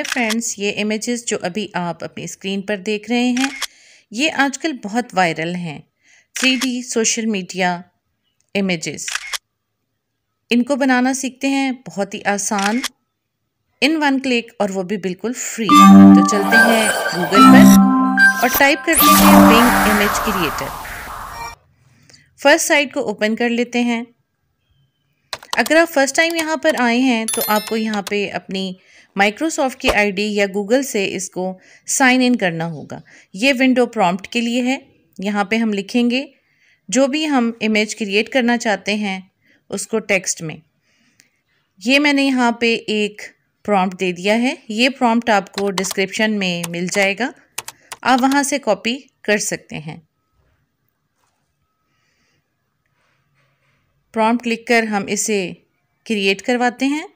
hi friends ये images जो अभी आप अपनी स्क्रीन पर देख रहे हैं ये आजकल बहुत वायरल हैं थ्री सोशल मीडिया इमेजेस इनको बनाना सीखते हैं बहुत ही आसान इन वन क्लिक और वो भी बिल्कुल फ्री तो चलते हैं गूगल पर और टाइप करते हैं pink image creator first site को ओपन कर लेते हैं अगर आप फर्स्ट टाइम यहाँ पर आए हैं तो आपको यहाँ पे अपनी माइक्रोसॉफ्ट की आईडी या गूगल से इसको साइन इन करना होगा ये विंडो प्रॉम्प्ट के लिए है यहाँ पे हम लिखेंगे जो भी हम इमेज क्रिएट करना चाहते हैं उसको टेक्स्ट में ये मैंने यहाँ पे एक प्रॉम्प्ट दे दिया है ये प्रॉम्प्ट आपको डिस्क्रिप्शन में मिल जाएगा आप वहाँ से कॉपी कर सकते हैं प्रॉम्प्ट लिखकर हम इसे क्रिएट करवाते हैं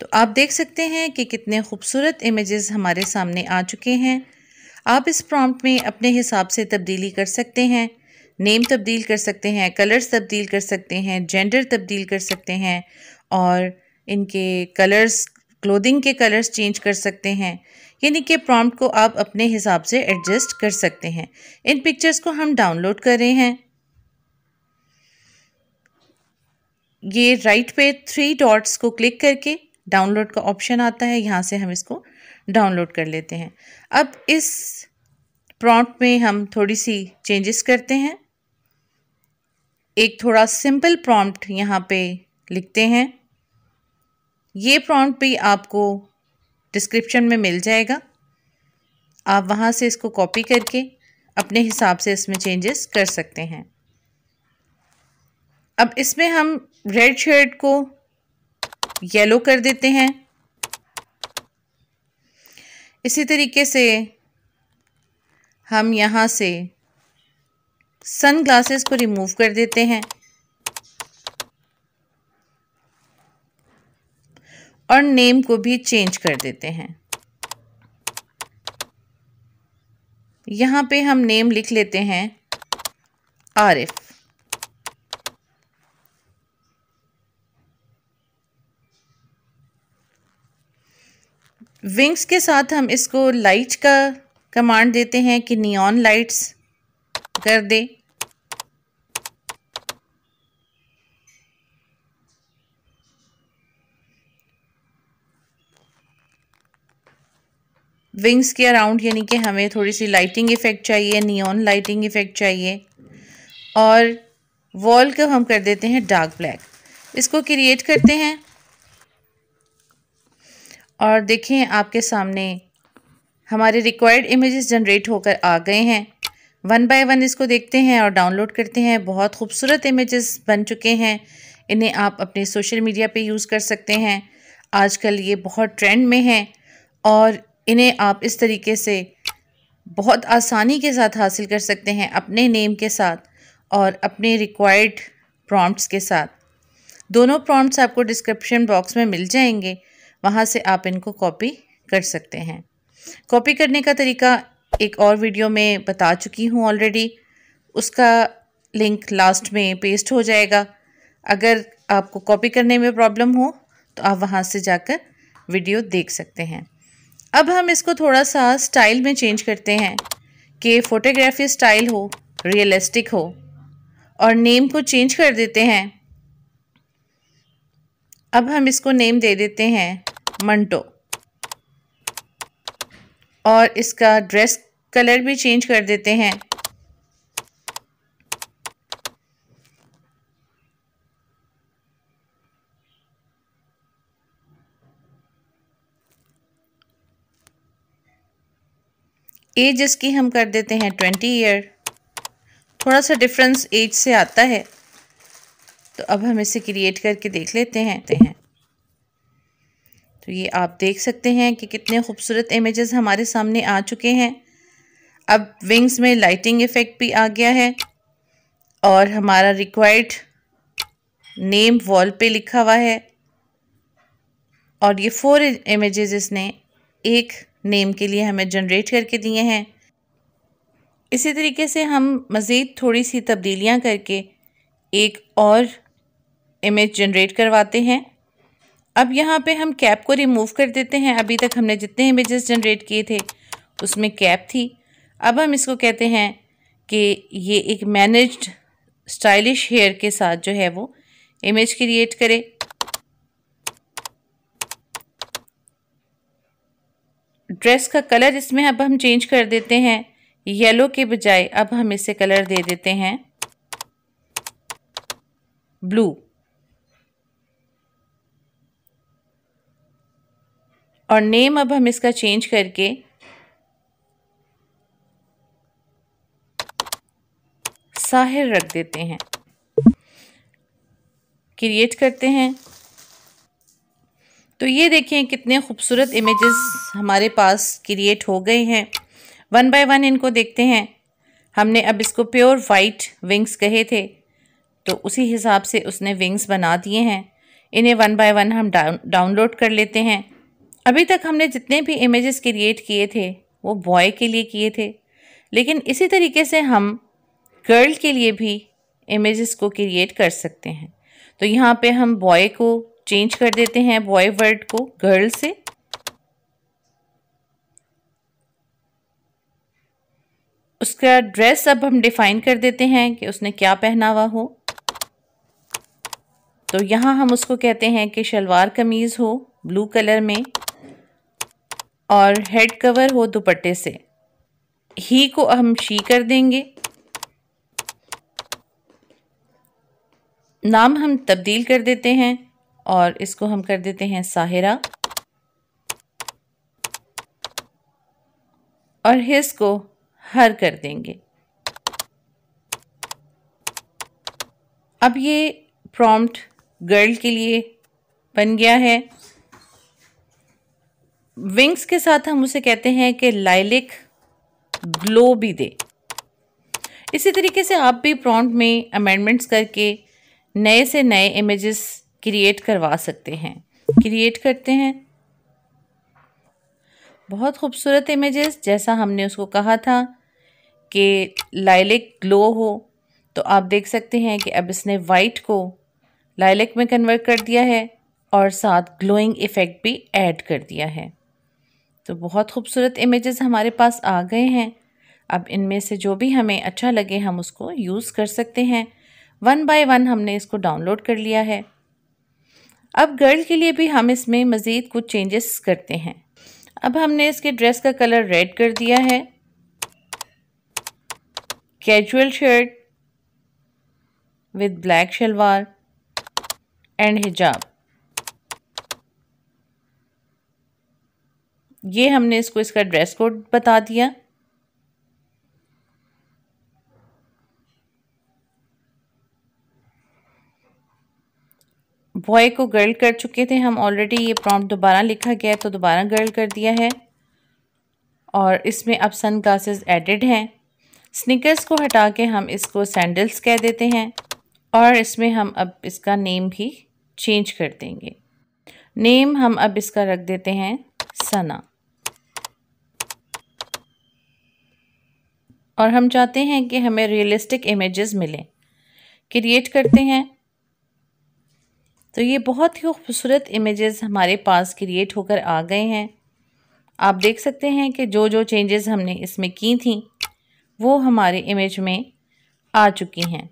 तो आप देख सकते हैं कि कितने खूबसूरत इमेजेस हमारे सामने आ चुके हैं आप इस प्रॉम्प्ट में अपने हिसाब से तब्दीली कर सकते हैं नेम तब्दील कर सकते हैं कलर्स तब्दील कर सकते हैं जेंडर तब्दील कर सकते हैं और इनके कलर्स क्लोदिंग के कलर्स चेंज कर सकते हैं यानी कि प्रॉम्प्ट को आप अपने हिसाब से एडजस्ट कर सकते हैं इन पिक्चर्स को हम डाउनलोड कर रहे हैं ये राइट पे थ्री डॉट्स को क्लिक करके डाउनलोड का ऑप्शन आता है यहाँ से हम इसको डाउनलोड कर लेते हैं अब इस प्रॉम्प्ट में हम थोड़ी सी चेंजेस करते हैं एक थोड़ा सिंपल प्रॉम्प्ट यहाँ पे लिखते हैं ये प्रॉन्ट भी आपको डिस्क्रिप्शन में मिल जाएगा आप वहाँ से इसको कॉपी करके अपने हिसाब से इसमें चेंजेस कर सकते हैं अब इसमें हम रेड शर्ट को येलो कर देते हैं इसी तरीके से हम यहाँ से सन ग्लासेस को रिमूव कर देते हैं और नेम को भी चेंज कर देते हैं यहाँ पे हम नेम लिख लेते हैं आरिफ विंग्स के साथ हम इसको लाइट का कमांड देते हैं कि नियॉन लाइट्स कर दे विंग्स के अराउंड यानी कि हमें थोड़ी सी लाइटिंग इफ़ेक्ट चाहिए नियॉन लाइटिंग इफ़ेक्ट चाहिए और वॉल को हम कर देते हैं डार्क ब्लैक इसको क्रिएट करते हैं और देखें आपके सामने हमारे रिक्वायर्ड इमेजेस जनरेट होकर आ गए हैं वन बाय वन इसको देखते हैं और डाउनलोड करते हैं बहुत खूबसूरत इमेजेस बन चुके हैं इन्हें आप अपने सोशल मीडिया पे यूज़ कर सकते हैं आजकल ये बहुत ट्रेंड में हैं और इन्हें आप इस तरीके से बहुत आसानी के साथ हासिल कर सकते हैं अपने नेम के साथ और अपने रिक्वायर्ड प्रॉम्प्ट्स के साथ दोनों प्रॉम्प्ट्स आपको डिस्क्रिप्शन बॉक्स में मिल जाएंगे वहाँ से आप इनको कॉपी कर सकते हैं कॉपी करने का तरीका एक और वीडियो में बता चुकी हूँ ऑलरेडी उसका लिंक लास्ट में पेस्ट हो जाएगा अगर आपको कॉपी करने में प्रॉब्लम हो तो आप वहाँ से जाकर वीडियो देख सकते हैं अब हम इसको थोड़ा सा स्टाइल में चेंज करते हैं कि फ़ोटोग्राफी स्टाइल हो रियलिस्टिक हो और नेम को चेंज कर देते हैं अब हम इसको नेम दे देते हैं मंटो और इसका ड्रेस कलर भी चेंज कर देते हैं एज इसकी हम कर देते हैं ट्वेंटी ईयर थोड़ा सा डिफरेंस एज से आता है तो अब हम इसे क्रिएट करके देख लेते हैं तो ये आप देख सकते हैं कि कितने खूबसूरत इमेजेस हमारे सामने आ चुके हैं अब विंग्स में लाइटिंग इफ़ेक्ट भी आ गया है और हमारा रिक्वायर्ड नेम वॉल पे लिखा हुआ है और ये फोर इमेजेस इसने एक नेम के लिए हमें जनरेट करके दिए हैं इसी तरीके से हम मज़ीद थोड़ी सी तब्दीलियाँ करके एक और इमेज जनरेट करवाते हैं अब यहाँ पे हम कैप को रिमूव कर देते हैं अभी तक हमने जितने इमेजेस जनरेट किए थे उसमें कैप थी अब हम इसको कहते हैं कि ये एक मैनेज्ड स्टाइलिश हेयर के साथ जो है वो इमेज क्रिएट करे ड्रेस का कलर इसमें अब हम चेंज कर देते हैं येलो के बजाय अब हम इसे कलर दे देते हैं ब्लू और नेम अब हम इसका चेंज करके साहिर रख देते हैं क्रिएट करते हैं तो ये देखें कितने खूबसूरत इमेजेस हमारे पास क्रिएट हो गए हैं वन बाय वन इनको देखते हैं हमने अब इसको प्योर वाइट विंग्स कहे थे तो उसी हिसाब से उसने विंग्स बना दिए हैं इन्हें वन बाय वन हम डाउनलोड कर लेते हैं अभी तक हमने जितने भी इमेजेस क्रिएट किए थे वो बॉय के लिए किए थे लेकिन इसी तरीके से हम गर्ल के लिए भी इमेजेस को क्रिएट कर सकते हैं तो यहाँ पे हम बॉय को चेंज कर देते हैं बॉय वर्ड को गर्ल से उसका ड्रेस अब हम डिफ़ाइन कर देते हैं कि उसने क्या पहना हुआ हो तो यहाँ हम उसको कहते हैं कि शलवार कमीज़ हो ब्लू कलर में और हेड कवर हो दुपट्टे से ही को हम शी कर देंगे नाम हम तब्दील कर देते हैं और इसको हम कर देते हैं साहिरा और हिस को हर कर देंगे अब ये प्रॉम्प्ट गर्ल के लिए बन गया है विंग्स के साथ हम उसे कहते हैं कि लाइलिक ग्लो भी दे इसी तरीके से आप भी प्रॉम्प्ट में अमेंडमेंट्स करके नए से नए इमेजेस क्रिएट करवा सकते हैं क्रिएट करते हैं बहुत खूबसूरत इमेजेस जैसा हमने उसको कहा था कि लाइलिक ग्लो हो तो आप देख सकते हैं कि अब इसने वाइट को लाइलिक में कन्वर्ट कर दिया है और साथ ग्लोइंग इफ़ेक्ट भी ऐड कर दिया है तो बहुत खूबसूरत इमेजेस हमारे पास आ गए हैं अब इनमें से जो भी हमें अच्छा लगे हम उसको यूज़ कर सकते हैं वन बाय वन हमने इसको डाउनलोड कर लिया है अब गर्ल के लिए भी हम इसमें मज़ीद कुछ चेंजेस करते हैं अब हमने इसके ड्रेस का कलर रेड कर दिया है casual shirt with black shalwar and हिजाब ये हमने इसको इसका ड्रेस कोड बता दिया बॉय को गर्ल कर चुके थे हम ऑलरेडी ये प्रॉम्प्ट दोबारा लिखा गया है तो दोबारा गर्ल कर दिया है और इसमें अब सन ग्लासेस एडिड हैं स्निकर्स को हटा के हम इसको सैंडल्स कह देते हैं और इसमें हम अब इसका नेम भी चेंज कर देंगे नेम हम अब इसका रख देते हैं सना और हम चाहते हैं कि हमें रियलिस्टिक इमेजेस मिलें क्रिएट करते हैं तो ये बहुत ही खूबसूरत इमेजेस हमारे पास क्रिएट होकर आ गए हैं आप देख सकते हैं कि जो जो चेंजेस हमने इसमें की थी वो हमारे इमेज में आ चुकी हैं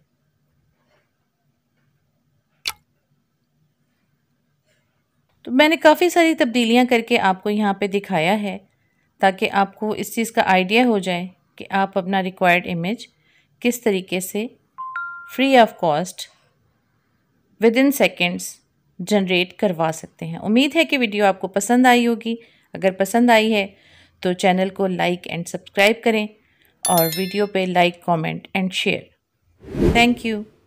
तो मैंने काफ़ी सारी तब्दीलियां करके आपको यहाँ पे दिखाया है ताकि आपको इस चीज़ का आइडिया हो जाए कि आप अपना रिक्वायर्ड इमेज किस तरीके से free of cost within seconds generate करवा सकते हैं उम्मीद है कि वीडियो आपको पसंद आई होगी अगर पसंद आई है तो चैनल को लाइक एंड सब्सक्राइब करें और वीडियो पे like comment and share thank you